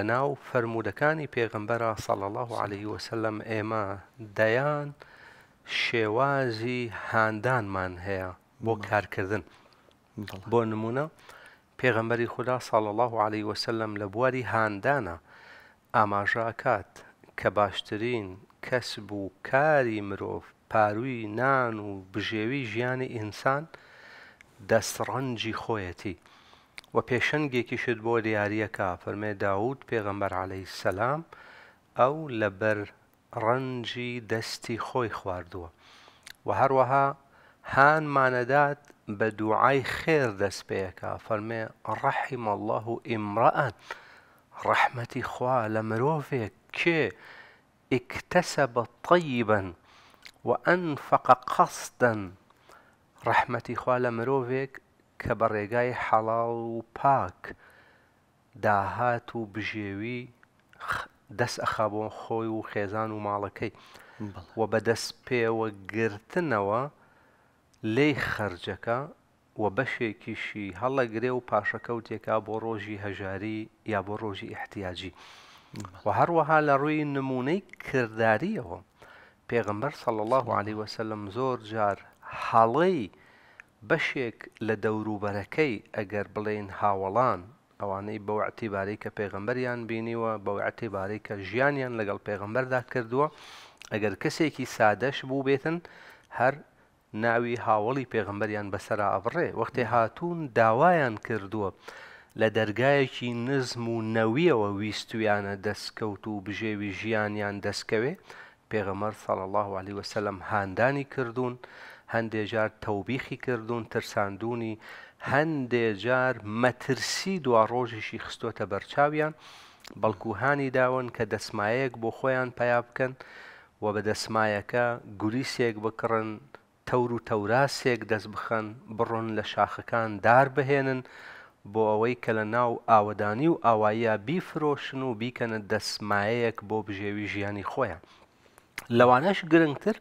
لە ناو فەرمودەکانی پێغمبەرە سەڵ الله عليه وسلم ئێمە دەیان شێوازی هاندانمان هەیە بۆ کارکردن بۆ نمونە پێغمبەری خوددا ساڵ الله عليه وسلم لە بواری هاندانە ئاماژاکات کە باشترین کەس بوو کاری مرۆڤ پاروی نان و بژێوی ژیانی ئینسان دەسڕەنجی خۆیەتی. و پیشنگی پێشەنگێکیشت بۆ دیارەکە که داوت داود پیغمبر علیه السلام او لبر رنجی دستی خوی خواردووە و هەروەها هانمانەدات بە دوعای خێر دەست پێەکە فەرمێ ڕەحیم الله و ئیمڕەن ڕەحمەتی خوا لە مرۆڤێک کێ ئیکتەسە بە و انفق قصدا رحمتی خواه لە مرۆڤێک کە بە ڕێگای حەڵاڵ و پاک داهات و بژێوی دەست ئەخا بۆ خۆی و خێزان و ماڵەکەی و بەدەست پێوە گرتنەوە لێی خرجەکە و بەشێکیشی هەڵەگرێ و پاشەکە و تێکا بۆ ڕۆژی هەژاری یا بۆ ڕۆژی احتیاجی و هەروەها لە ڕووی نمونەی کردداریەوە پێغمبەر سەڵ الله عليه وسلم زۆر جار حەڵەی بەشێک لە دەوروبەرەکەی ئەگەر بڵێن هاوەڵان ئەوانەی بەو عتیبارەی کە پێغمبەریان بینیوە بەو عتیبارەی کە ژیانیان لەگەڵ پێغمبەردا کردووە ئەگەر کەسێکی سادەش بوو بێتن هەر ناوی هاوڵی پێغمبەریان بەسرا ئەڕێ وەختێ هاتوون داوایان کردووە لە دەرگایەکی نزم و نەویەوە ویستویانە دەستکەوت و بژێوی ژیانیان دەستکەوێ پێغەمەر سەڵ الله عليه وسلم هاندانی کردوون هەندێک جار تەوبیخی کردوون ترساندونی هەندێک جار مەترسی دواڕۆژیشی خستۆتە بەرچاویان بەڵکوهانی داون کە دەسمایەک بۆ خۆیان پیا بکەن و بە دەسمایەکە گولیسێک بکڕن تەور و تەوراسێک دەست بخەن بڕۆن لە شاخەکان دار بهێنن بۆ ئەوەی کە لە ناو ئاوەدانی و ئاواییە بیفرۆشن و بیکەنە دەسمایەک بۆ بژێوی ژیانی خۆیان لەوانەش گرنگتر،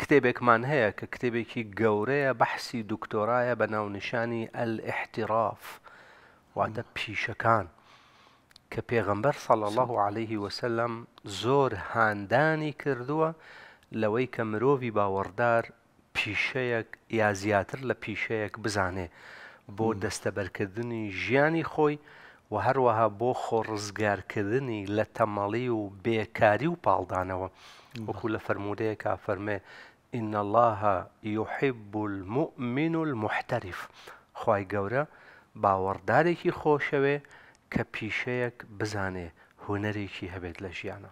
کتێبێکمان هەیە کە کتێبێکی گەورەیە بەحسی دکتۆرایە بە ناونشانی ئەل احتراف واتە پیشەکان کە پێغمبەر سەڵ الله عليه وسلم زۆر هاندانی کردووە لەوەی کە مرۆڤی باوەڕدار پیشەیەک یا زیاتر لە پیشەیەک بزانێ بۆ دەستەبەرکردنی ژیانی خۆی و هەروەها بۆ خۆڕزگارکردنی لە تەمەڵی و بێکاری و پاڵدانەوە وەکو لە فرەرمودەیە کا فەرمێ ئین الله یحب المؤمن المحتەریف خی گەورە باوەڕدارێکی خۆشەوێ کە پیشەیەک بزانێ هوەرێکی هەبێت لە ژیانە.